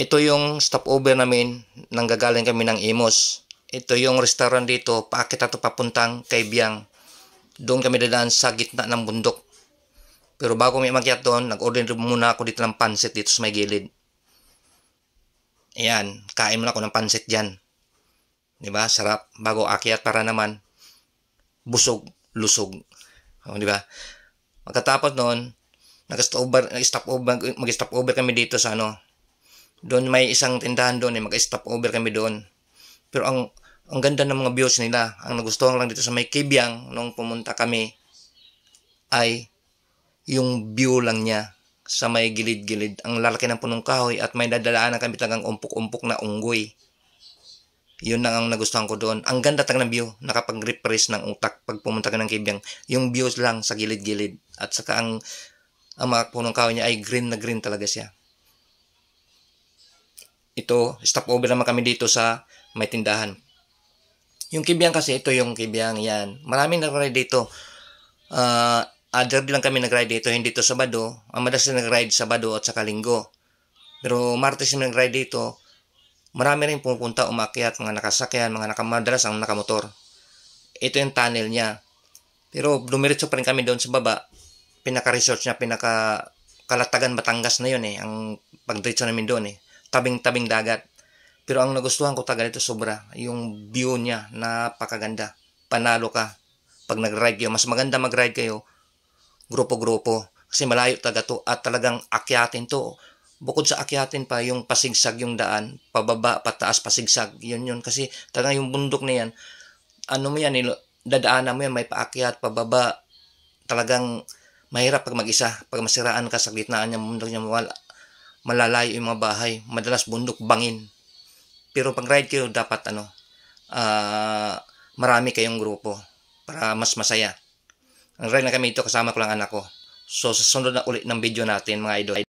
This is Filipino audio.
Ito yung stopover namin, nanggagaling kami ng Imos. Ito yung restaurant dito, paakit ato papuntang kay Biang. Doon kami dadaan sa gitna ng bundok. Pero bago kami makyat doon, nag-order muna ako dito ng pansit dito sa may gilid. Ayan, kain muna ako ng pansit dyan. ba diba? Sarap. Bago akyat para naman, busog, lusog. O, oh, di ba? Pagkatapos noon, nag-stop nag-stop over, mag-stop over kami dito sa ano, doon may isang tindahan doon, eh, mag-stop over kami doon. Pero ang ang ganda ng mga views nila. Ang nagustuhan lang dito sa may Kibyang nung pumunta kami ay yung view lang niya sa may gilid-gilid. Ang lalaki ng punong kahoy at may dadalaanan kami talagang umpok-umpok na unggoy. Yun lang ang nagustuhan ko doon. Ang ganda talaga ng view. Nakapag-refresh ng utak pag pumunta ka ng Kibyang. Yung views lang sa gilid-gilid. At saka ang, ang mga punong kahoy niya ay green na green talaga siya ito, stop over naman kami dito sa may tindahan. Yung kibiyang kasi, ito yung kibiyang yan. Maraming nag-ride dito. Uh, other lang kami nag-ride dito, hindi to Sabado. Ang madalas na nag-ride Sabado at sa Kalinggo. Pero Martes yung nag-ride dito, marami rin pupunta umakyat, mga nakasakyan, mga nakamadalas ang nakamotor. Ito yung tunnel niya. Pero dumiretso pa rin kami doon sa baba. Pinaka-resort niya, pinaka-kalatagan Batangas na yun eh. Ang pagdiretso namin doon eh tabing-tabing dagat. Pero ang nagustuhan ko taga dito sobra, yung view niya, napakaganda. Panalo ka pag nag-ride kayo. Mas maganda mag-ride kayo, grupo-grupo. Kasi malayo taga to at talagang akyatin to. Bukod sa akyatin pa, yung pasigsag yung daan, pababa, pataas, pasigsag, yun yun. Kasi talaga yung bundok na yan, ano mo yan, dadaanan mo yan, may paakyat, pababa. Talagang mahirap pag mag-isa, pag masiraan ka sa gitnaan niya, bundok niya, wala, malalayo yung mga bahay, madalas bundok, bangin. Pero pag ride kayo, dapat ano, uh, marami kayong grupo para mas masaya. Ang ride na kami ito, kasama ko lang anak ko. So, sa na ulit ng video natin, mga idol.